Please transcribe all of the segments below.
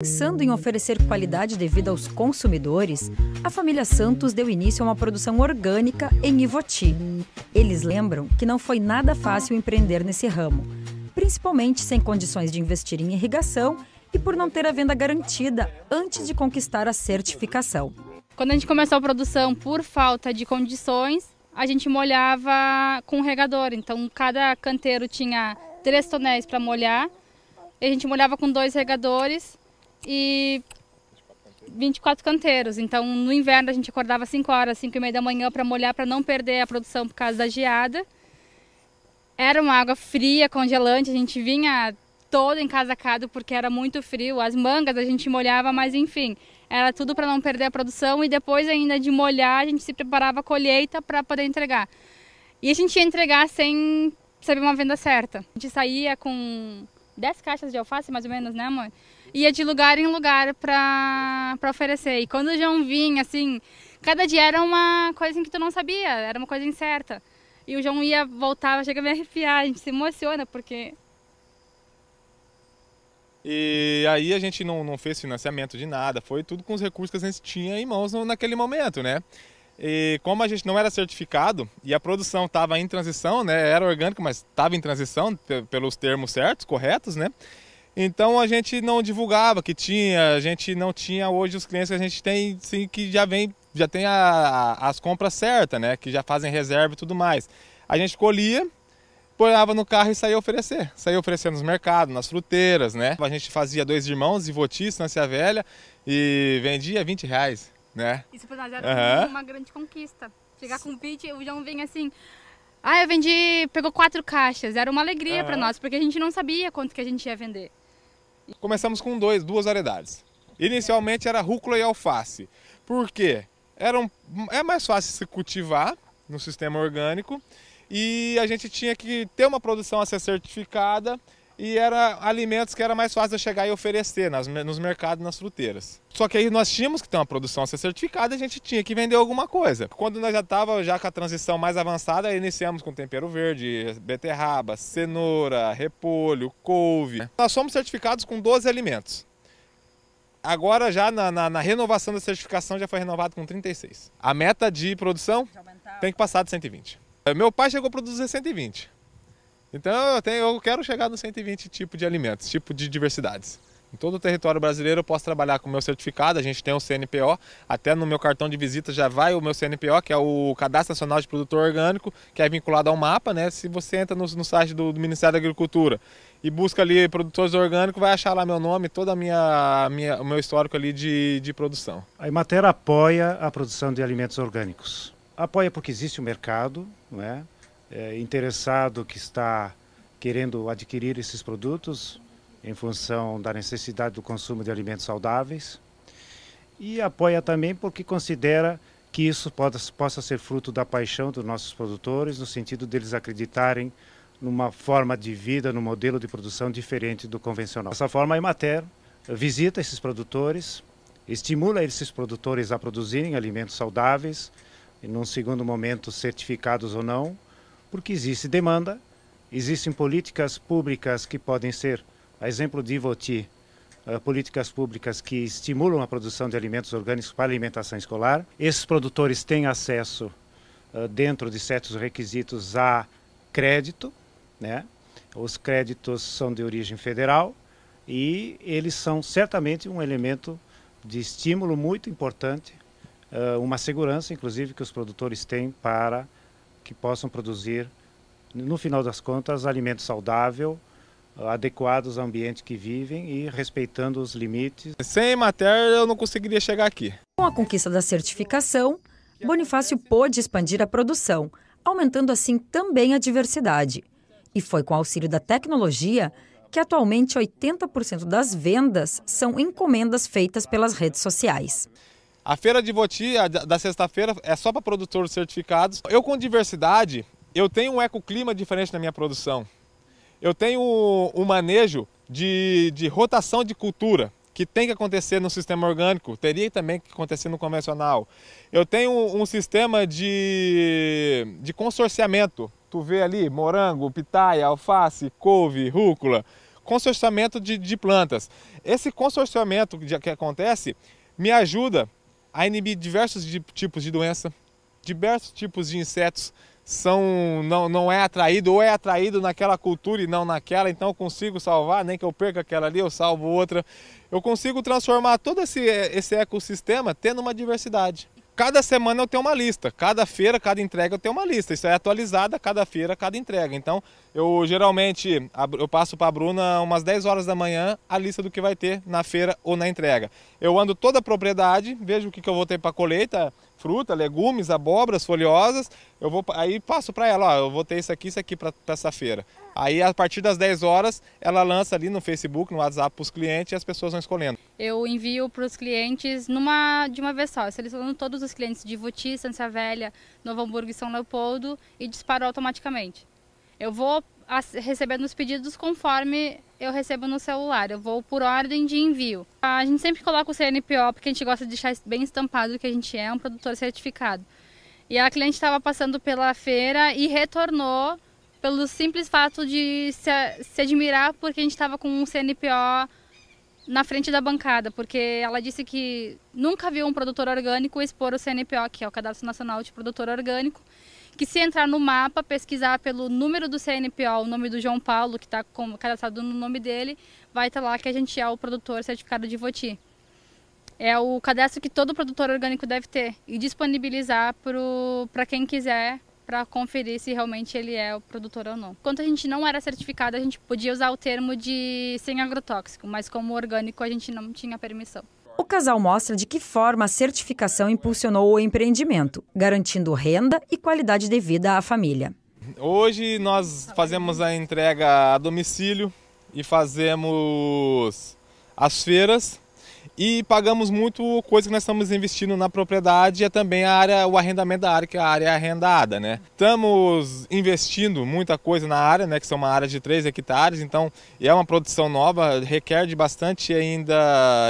Pensando em oferecer qualidade devida aos consumidores, a família Santos deu início a uma produção orgânica em Ivoti. Eles lembram que não foi nada fácil empreender nesse ramo, principalmente sem condições de investir em irrigação e por não ter a venda garantida antes de conquistar a certificação. Quando a gente começou a produção por falta de condições, a gente molhava com um regador. Então, cada canteiro tinha três tonéis para molhar. E a gente molhava com dois regadores e 24 canteiros. Então, no inverno a gente acordava 5 horas, 5 e meia da manhã para molhar, para não perder a produção por causa da geada. Era uma água fria, congelante, a gente vinha todo encasacado porque era muito frio, as mangas a gente molhava, mas enfim, era tudo para não perder a produção e depois ainda de molhar a gente se preparava a colheita para poder entregar. E a gente ia entregar sem saber uma venda certa. A gente saía com 10 caixas de alface, mais ou menos, né, amor? Ia de lugar em lugar pra, pra oferecer. E quando o João vinha, assim, cada dia era uma coisa que tu não sabia, era uma coisa incerta. E o João ia, voltava, chega a me arrepiar, a gente se emociona, porque... E aí a gente não, não fez financiamento de nada, foi tudo com os recursos que a gente tinha em mãos naquele momento, né? E como a gente não era certificado e a produção estava em transição, né? Era orgânico, mas estava em transição pelos termos certos, corretos, né? Então a gente não divulgava que tinha, a gente não tinha hoje os clientes que a gente tem, sim, que já vem, já tem a, a, as compras certas, né? Que já fazem reserva e tudo mais. A gente colhia, ponhava no carro e saía oferecer. Saía oferecendo nos mercados, nas fruteiras, né? A gente fazia dois irmãos, votis, Nancia Velha, e vendia 20 reais né? Isso para nós era uhum. uma grande conquista. Chegar com o pitch, o João vem assim. Ah, eu vendi, pegou quatro caixas. Era uma alegria uhum. para nós, porque a gente não sabia quanto que a gente ia vender. Começamos com dois, duas variedades. Inicialmente era rúcula e alface. Por quê? Era um, é mais fácil se cultivar no sistema orgânico e a gente tinha que ter uma produção a ser certificada e era alimentos que era mais fácil de chegar e oferecer nas, nos mercados, nas fruteiras. Só que aí nós tínhamos que ter uma produção a ser certificada, a gente tinha que vender alguma coisa. Quando nós já estava já com a transição mais avançada, iniciamos com tempero verde, beterraba, cenoura, repolho, couve. Nós somos certificados com 12 alimentos. Agora já na, na, na renovação da certificação já foi renovado com 36. A meta de produção tem que passar de 120. Meu pai chegou a produzir 120. Então eu, tenho, eu quero chegar nos 120 tipos de alimentos, tipo de diversidades. Em todo o território brasileiro eu posso trabalhar com o meu certificado, a gente tem um CNPO, até no meu cartão de visita já vai o meu CNPO, que é o Cadastro Nacional de Produtor Orgânico, que é vinculado ao mapa, né? Se você entra no, no site do, do, Ministério da Agricultura e busca ali produtores orgânicos, vai achar lá meu nome, todo minha, minha, o meu histórico ali de, de produção. A Imater apoia a produção de alimentos orgânicos. Apoia porque existe o mercado, não é? é, interessado que está querendo adquirir esses produtos em função da necessidade do consumo de alimentos saudáveis e apoia também porque considera que isso pode, possa ser fruto da paixão dos nossos produtores, no sentido deles acreditarem numa forma de vida, num modelo de produção diferente do convencional. Dessa forma, a Emater visita esses produtores, estimula esses produtores a produzirem alimentos saudáveis, e num segundo momento certificados ou não, porque existe demanda, existem políticas públicas que podem ser, a exemplo de Ivoti, eh, políticas públicas que estimulam a produção de alimentos orgânicos para alimentação escolar. Esses produtores têm acesso, eh, dentro de certos requisitos, a crédito. Né? Os créditos são de origem federal e eles são certamente um elemento de estímulo muito importante, eh, uma segurança, inclusive, que os produtores têm para que possam produzir, no final das contas, alimento saudável, adequados ao ambiente que vivem e respeitando os limites. Sem matéria eu não conseguiria chegar aqui. Com a conquista da certificação, Bonifácio pôde expandir a produção, aumentando assim também a diversidade. E foi com auxílio da tecnologia que atualmente 80% das vendas são encomendas feitas pelas redes sociais. A feira de Voti, da sexta-feira, é só para produtores certificados. Eu, com diversidade, eu tenho um ecoclima diferente na minha produção. Eu tenho um manejo de, de rotação de cultura que tem que acontecer no sistema orgânico, teria também que acontecer no convencional. Eu tenho um, um sistema de, de consorciamento, tu vê ali morango, pitaia, alface, couve, rúcula, consorciamento de, de plantas. Esse consorciamento que acontece me ajuda a inibir diversos tipos de doença, diversos tipos de insetos são não, não é atraído ou é atraído naquela cultura e não naquela, então eu consigo salvar, nem que eu perca aquela ali, eu salvo outra. Eu consigo transformar todo esse, eh, esse ecossistema tendo uma diversidade. Cada semana eu tenho uma lista, cada feira, cada entrega eu tenho uma lista. Isso é atualizada cada feira, cada entrega. Então, eu geralmente eu passo para a Bruna umas 10 horas da manhã a lista do que vai ter na feira ou na entrega. Eu ando toda a propriedade, vejo o que, que eu vou ter para colheita, fruta, legumes, abobras, folhosas. Eu vou aí passo para ela, ó, eu vou ter isso aqui, isso aqui para essa feira. Aí a partir das 10 horas ela lança ali no Facebook, no WhatsApp para os clientes e as pessoas vão escolhendo. Eu envio para os clientes numa, de uma vez só, selecionando todos os clientes de Voti, Santa Velha, Novo Hamburgo e São Leopoldo e disparo automaticamente. Eu vou recebendo os pedidos conforme eu recebo no celular. Eu vou por ordem de envio. A gente sempre coloca o CNPO porque a gente gosta de deixar bem estampado que a gente é um produtor certificado. E a cliente estava passando pela feira e retornou pelo simples fato de se, se admirar porque a gente estava com um CNPO na frente da bancada, porque ela disse que nunca viu um produtor orgânico expor o CNPO, que é o Cadastro Nacional de Produtor Orgânico, que se entrar no mapa, pesquisar pelo número do CNPO, o nome do João Paulo, que está cadastrado no nome dele, vai estar tá lá que a gente é o produtor certificado de Voti. É o cadastro que todo produtor orgânico deve ter e disponibilizar para quem quiser para conferir se realmente ele é o produtor ou não. Quando a gente não era certificado, a gente podia usar o termo de sem agrotóxico, mas como orgânico a gente não tinha permissão. O casal mostra de que forma a certificação impulsionou o empreendimento, garantindo renda e qualidade de vida à família. Hoje nós fazemos a entrega a domicílio e fazemos as feiras e pagamos muito coisa que nós estamos investindo na propriedade e é também a área, o arrendamento da área, que é a área arrendada, né? Estamos investindo muita coisa na área, né, que são uma área de 3 hectares, então é uma produção nova, requer de bastante ainda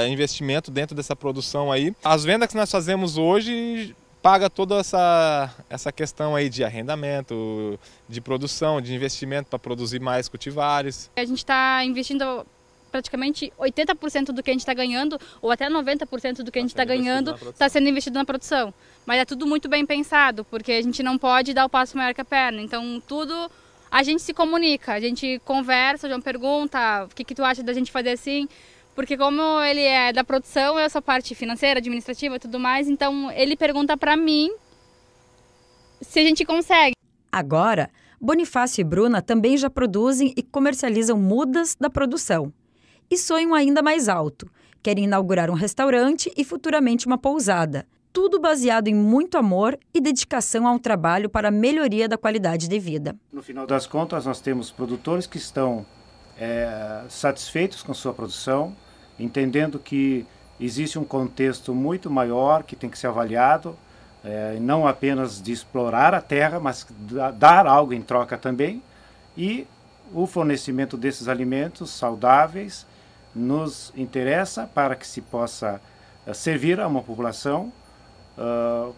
investimento dentro dessa produção aí. As vendas que nós fazemos hoje paga toda essa, essa questão aí de arrendamento, de produção, de investimento para produzir mais cultivares. A gente está investindo praticamente 80% do que a gente está ganhando, ou até 90% do que a gente tá tá está ganhando, está sendo investido na produção. Mas é tudo muito bem pensado, porque a gente não pode dar o passo maior que a perna. Então, tudo a gente se comunica, a gente conversa, o João pergunta o que, que tu acha da gente fazer assim. Porque como ele é da produção, eu sou parte financeira, administrativa e tudo mais, então ele pergunta para mim se a gente consegue. Agora, Bonifácio e Bruna também já produzem e comercializam mudas da produção e sonham ainda mais alto. Querem inaugurar um restaurante e futuramente uma pousada. Tudo baseado em muito amor e dedicação a um trabalho para a melhoria da qualidade de vida. No final das contas, nós temos produtores que estão é, satisfeitos com sua produção, entendendo que existe um contexto muito maior que tem que ser avaliado, é, não apenas de explorar a terra, mas dar algo em troca também, e o fornecimento desses alimentos saudáveis nos interessa para que se possa eh, servir a uma população uh,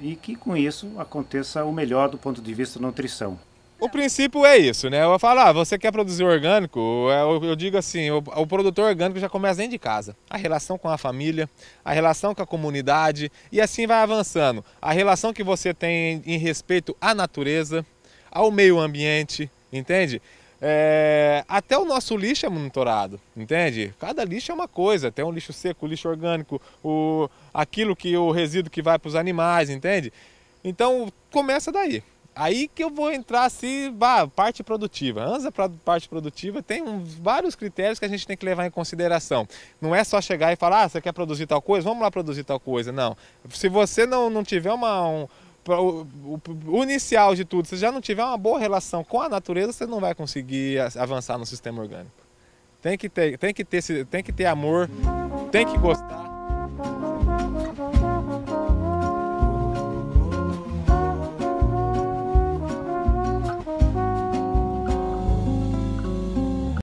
e que com isso aconteça o melhor do ponto de vista da nutrição. O princípio é isso, né? Eu falo, ah, você quer produzir orgânico? É, eu, eu digo assim, o, o, produtor orgânico já começa dentro de casa. A relação com a família, a relação com a comunidade e assim vai avançando. A relação que você tem em respeito à natureza, ao meio ambiente, entende? É, até o nosso lixo é monitorado, entende? Cada lixo é uma coisa, tem um lixo seco, um lixo orgânico, o, aquilo que o resíduo que vai para os animais, entende? Então começa daí. Aí que eu vou entrar se assim, parte produtiva. Ansa para parte produtiva tem um, vários critérios que a gente tem que levar em consideração. Não é só chegar e falar, ah, você quer produzir tal coisa? Vamos lá produzir tal coisa. Não. Se você não, não tiver uma, um, o, o, inicial de tudo, se já não tiver uma boa relação com a natureza, você não vai conseguir avançar no sistema orgânico. Tem que ter, tem que ter, tem que ter amor, tem que gostar.